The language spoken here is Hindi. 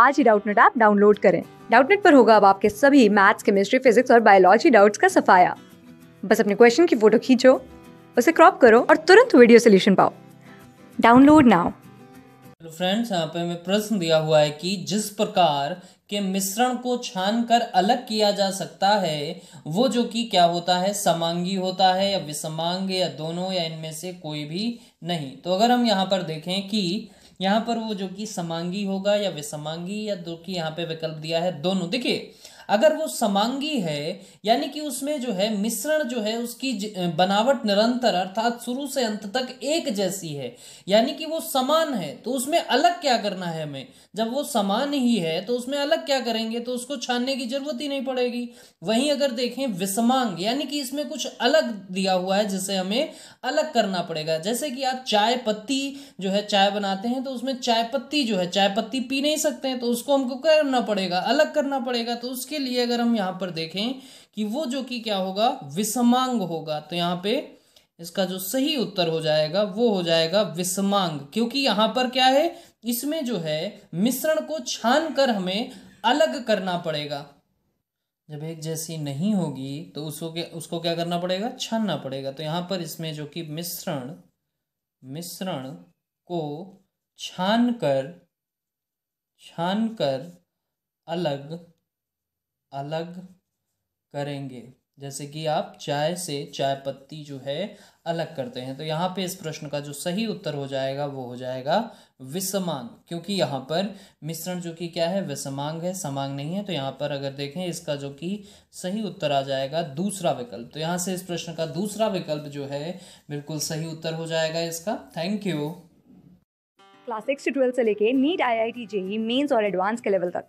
आज ही डाउटनेट ऐप डाउनलोड करें डाउटनेट पर होगा अब आपके सभी मैथ्स केमिस्ट्री फिजिक्स और बायोलॉजी डाउट्स का सफाया बस अपने क्वेश्चन की फोटो खींचो उसे क्रॉप करो और तुरंत वीडियो सोल्यूशन पाओ डाउनलोड नाउ हेलो फ्रेंड्स यहाँ पे हमें प्रश्न दिया हुआ है कि जिस प्रकार के मिश्रण को छानकर अलग किया जा सकता है वो जो कि क्या होता है समांगी होता है या विसमांग या दोनों या इनमें से कोई भी नहीं तो अगर हम यहाँ पर देखें कि यहाँ पर वो जो कि समांगी होगा या विसमांगी या दो कि यहाँ पे विकल्प दिया है दोनों देखिए अगर वो समांगी है यानी कि उसमें जो है मिश्रण जो है उसकी बनावट निरंतर अर्थात शुरू से अंत तक एक जैसी है यानी कि वो समान है तो उसमें अलग क्या करना है हमें जब वो समान ही है तो उसमें अलग क्या करेंगे तो उसको छानने की जरूरत ही नहीं पड़ेगी वहीं अगर देखें विषमांग यानी कि इसमें कुछ अलग दिया हुआ है जिसे हमें अलग करना पड़ेगा जैसे कि आप चाय पत्ती जो है चाय बनाते हैं तो उसमें चाय पत्ती जो है चाय पत्ती पी नहीं सकते हैं तो उसको हमको करना पड़ेगा अलग करना पड़ेगा तो उसके लिए अगर हम यहाँ पर देखें कि वो जो कि क्या होगा विषमांग होगा तो यहाँ पे इसका जो सही उत्तर हो जाएगा वो हो जाएगा विषमांग क्योंकि यहाँ पर क्या है इसमें जो है मिश्रण को छान कर हमें अलग करना पड़ेगा जब एक जैसी नहीं होगी तो उसको क्या उसको क्या करना पड़ेगा छानना पड़ेगा तो यहाँ पर इसमें जो कि मिश्रण मिश्रण को छान कर छान कर अलग अलग करेंगे जैसे कि आप चाय से चाय पत्ती जो है अलग करते हैं तो यहाँ पे इस प्रश्न का जो सही उत्तर हो जाएगा वो हो जाएगा विषमांग क्योंकि यहाँ पर मिश्रण जो कि क्या है विषमांग है समांग नहीं है तो यहाँ पर अगर देखें इसका जो कि सही उत्तर आ जाएगा दूसरा विकल्प तो यहाँ से इस प्रश्न का दूसरा विकल्प जो है बिल्कुल सही उत्तर हो जाएगा इसका थैंक यू क्लास सिक्स से लेके NEET I I T JEE और एडवांस के लेवल तक